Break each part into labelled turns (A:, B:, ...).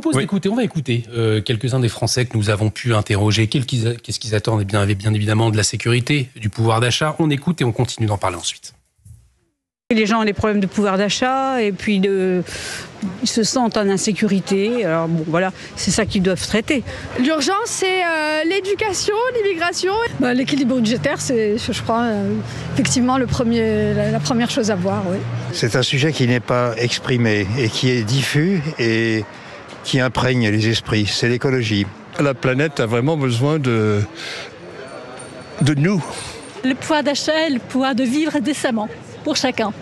A: propose d'écouter, on va écouter euh, quelques-uns des Français que nous avons pu interroger. Qu'est-ce qu'ils attendent eh bien, eh bien évidemment de la sécurité, du pouvoir d'achat. On écoute et on continue d'en parler ensuite. Les gens ont des problèmes de pouvoir d'achat et puis de... ils se sentent en insécurité. Alors bon, voilà, c'est ça qu'ils doivent traiter. L'urgence, c'est euh, l'éducation, l'immigration.
B: Bah, l'équilibre budgétaire, c'est, je crois, euh, effectivement le premier, la, première chose à
A: voir. C'est un sujet qui n'est pas exprimé et qui est diffus et qui imprègne les esprits, c'est l'écologie. La planète a vraiment besoin de, de nous.
C: Le pouvoir d'achat et le pouvoir de vivre décemment pour chacun.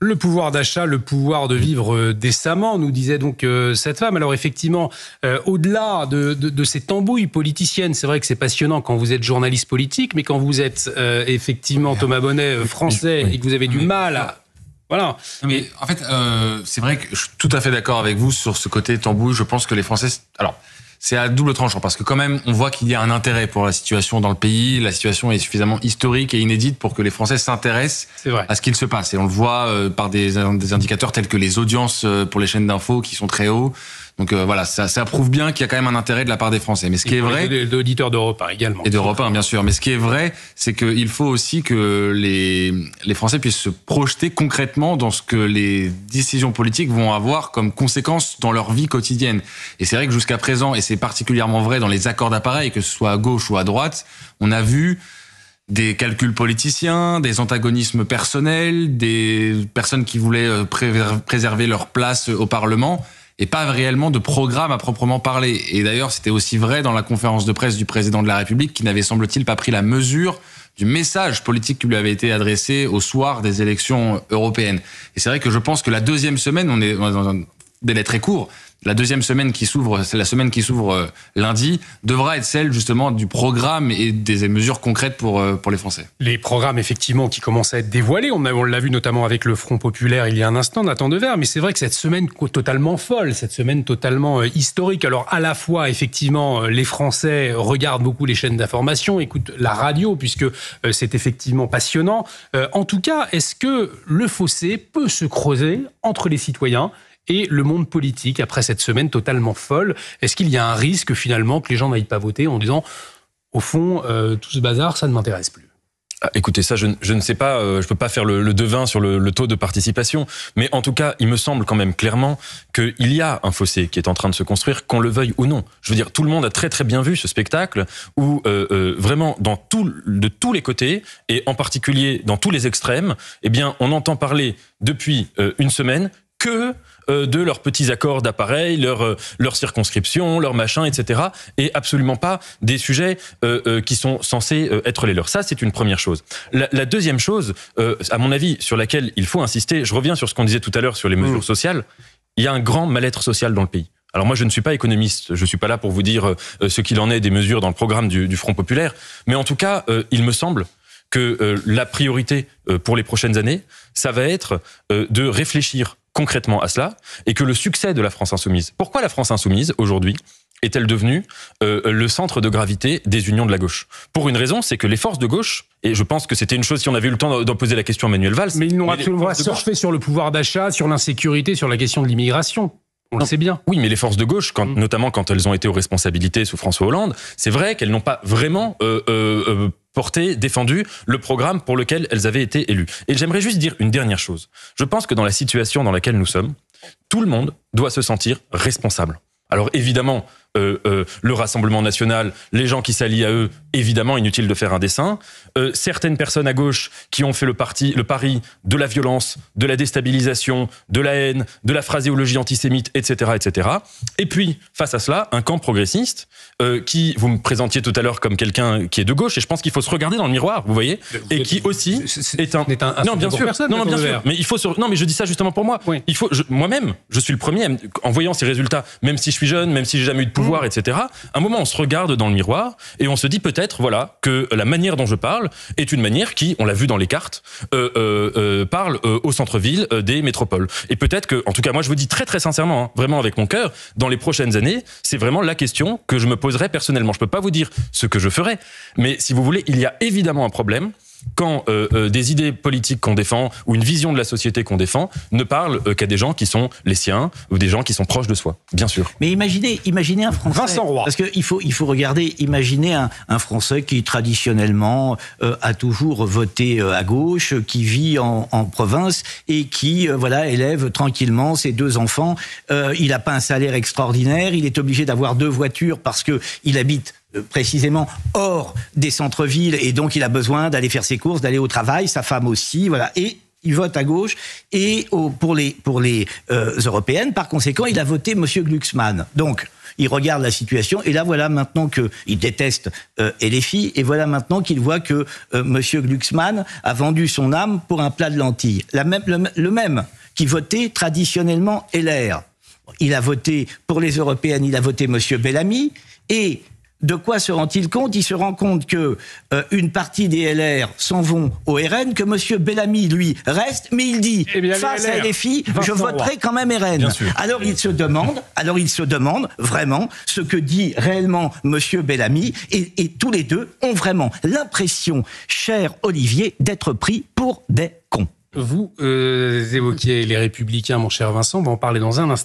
A: Le pouvoir d'achat, le pouvoir de vivre euh, décemment, nous disait donc euh, cette femme. Alors effectivement, euh, au-delà de, de, ces tambouilles politiciennes, c'est vrai que c'est passionnant quand vous êtes journaliste politique, mais quand vous êtes effectivement Thomas Bonnet français et que vous avez du mal à
B: voilà. Mais en fait, euh, c'est vrai que je suis tout à fait d'accord avec vous sur ce côté tambouille. Je pense que les Français. Alors, c'est à double tranchant parce que quand même, on voit qu'il y a un intérêt pour la situation dans le pays. La situation est suffisamment historique et inédite pour que les Français s'intéressent à ce qu'il se passe. Et on le voit euh, par des, indicateurs tels que les audiences euh, pour les chaînes d'infos qui sont très hauts. Donc euh, voilà, ça, prouve bien qu'il y a quand même un intérêt de la part des Français. Mais ce qui est vrai, d'auditeurs d'Europe 1 également. Et d'Europe bien sûr. Mais ce qui est vrai, c'est qu'il faut aussi que les les Français puissent se projeter concrètement dans ce que les décisions politiques vont avoir comme conséquences dans leur vie quotidienne. Et c'est vrai que jusqu'à présent, et c'est particulièrement vrai dans les accords d'appareil, que ce soit à gauche ou à droite, on a vu des calculs politiciens, des antagonismes personnels, des personnes qui voulaient euh, préserver leur place au Parlement et pas réellement de programme à proprement parler. Et d'ailleurs, c'était aussi vrai dans la conférence de presse du président de la République qui n'avait semble-t-il pas pris la mesure du message politique qui lui avait été adressé au soir des élections européennes. Et c'est vrai que je pense que la deuxième semaine, on est dans un délai très court, la deuxième semaine qui s'ouvre, c'est la semaine qui s'ouvre euh, lundi, devra être celle justement du programme et des mesures concrètes pour, euh, pour les Français.
A: Les programmes, effectivement, qui commencent à être dévoilés. On, on l'a vu notamment avec le Front Populaire il y a un instant, Nathan Devers. Mais c'est vrai que cette semaine totalement folle, cette semaine totalement euh, historique. Alors, à la fois, effectivement, les Français regardent beaucoup les chaînes d'information, écoutent la radio, puisque c'est effectivement passionnant. En tout cas, est-ce que le fossé peut se creuser entre les citoyens et le monde politique après cette semaine totalement folle Est-ce qu'il y a un risque finalement que les gens n'aillent pas voter en disant au fond euh, tout ce bazar ça ne m'intéresse plus
D: ah, Écoutez, ça, je, ne sais pas, je euh, je peux pas faire le, devin sur le, taux de participation, mais en tout cas, il me semble quand même clairement qu'il y a un fossé qui est en train de se construire, qu'on le veuille ou non. Je veux dire, tout le monde a très très bien vu ce spectacle où euh, vraiment dans de tous les côtés et en particulier dans tous les extrêmes, eh bien, on entend parler depuis une semaine que euh, de leurs petits accords d'appareil, leur, euh, leur circonscription, leur machin, etc. Et absolument pas des sujets euh, qui sont censés être les leurs. Ça, c'est une première chose. La, deuxième chose, à mon avis, sur laquelle il faut insister, je reviens sur ce qu'on disait tout à l'heure sur les mesures mm. sociales, il y a un grand mal-être social dans le pays. Alors moi, je ne suis pas économiste, je ne suis pas là pour vous dire ce qu'il en est des mesures dans le programme du, du Front populaire, mais en tout cas, il me semble que la priorité pour les prochaines années, ça va être de réfléchir concrètement à cela et que le succès de la France insoumise. Pourquoi la France insoumise aujourd'hui est-elle devenue euh, le centre de gravité des unions de la gauche Pour une raison, c'est que les forces de gauche, et je pense que c'était une chose si on avait eu le temps d'en poser la question à Manuel Valls. Mais ils n'ont absolument
A: pas surfé sur le pouvoir d'achat, sur l'insécurité, sur la question de l'immigration. On le sait bien.
D: Oui, mais les forces de gauche, quand, mm. notamment quand elles ont été aux responsabilités sous François Hollande, c'est vrai qu'elles n'ont pas vraiment euh, euh, euh porté, défendu le programme pour lequel elles avaient été élues. Et j'aimerais juste dire une dernière chose. Je pense que dans la situation dans laquelle nous sommes, tout le monde doit se sentir responsable. Alors évidemment, euh, euh, le Rassemblement national, les gens qui s'allient à eux, évidemment, inutile de faire un dessin. Euh, certaines personnes à gauche qui ont fait le, parti, le pari de la violence, de la déstabilisation, de la haine, de la phraséologie antisémite, etc., etc. Et puis, face à cela, un camp progressiste qui, vous me présentiez tout à l'heure comme quelqu'un qui est de gauche, et je pense qu'il faut se regarder dans le miroir, vous voyez, et qui aussi est, un... non, bien sûr. non, bien sûr. Mais il faut se... non, mais je dis ça justement pour moi. Il faut, moi-même, je suis le premier, en voyant ces résultats, même si je suis jeune, même si j'ai jamais eu de pouvoir, etc. un moment, on se regarde dans le miroir et on se dit peut-être, voilà, que la manière dont je parle est une manière qui, on l'a vu dans les cartes, euh, euh, euh, parle au centre-ville des métropoles. Et peut-être que, en tout cas, moi, je vous dis très très sincèrement, hein, vraiment avec mon cœur, dans les prochaines années, c'est vraiment la question que je me poserai personnellement. Je peux pas vous dire ce que je ferai, mais si vous voulez, il y a évidemment un problème quand euh, euh, des idées politiques qu'on défend ou une vision de la société qu'on défend ne parlent euh, qu'à des gens qui sont les siens ou des gens qui sont proches de soi, bien sûr.
C: Mais imaginez, imaginez un Français. Parce qu'il faut, il faut regarder, imaginez un, Français qui traditionnellement a toujours voté à gauche, qui vit en, province et qui voilà élève tranquillement ses deux enfants. il n'a pas un salaire extraordinaire, il est obligé d'avoir deux voitures parce qu'il habite euh, précisément hors des centres-villes et donc il a besoin d'aller faire ses courses, d'aller au travail, sa femme aussi, voilà. Et il vote à gauche et pour les pour les euh, européennes, par conséquent, il a voté Monsieur Glucksmann. Donc il regarde la situation et là voilà maintenant que il déteste euh, et voilà maintenant qu'il voit que M. Euh, Monsieur Glucksmann a vendu son âme pour un plat de lentilles. La même, le, même qui votait traditionnellement LR. Il a voté pour les européennes, il a voté Monsieur Bellamy et de quoi se rend-il compte Il se rend compte que euh, une partie des LR s'en vont au RN, que M. Bellamy, lui, reste, mais il dit eh face à je voterai quand même RN. Alors il se demande, alors il se demande vraiment ce que dit réellement M. Bellamy, et, tous les deux ont vraiment l'impression, cher Olivier, d'être pris pour des cons. Vous
A: euh, évoquiez les Républicains, mon cher Vincent, on va en parler dans un instant.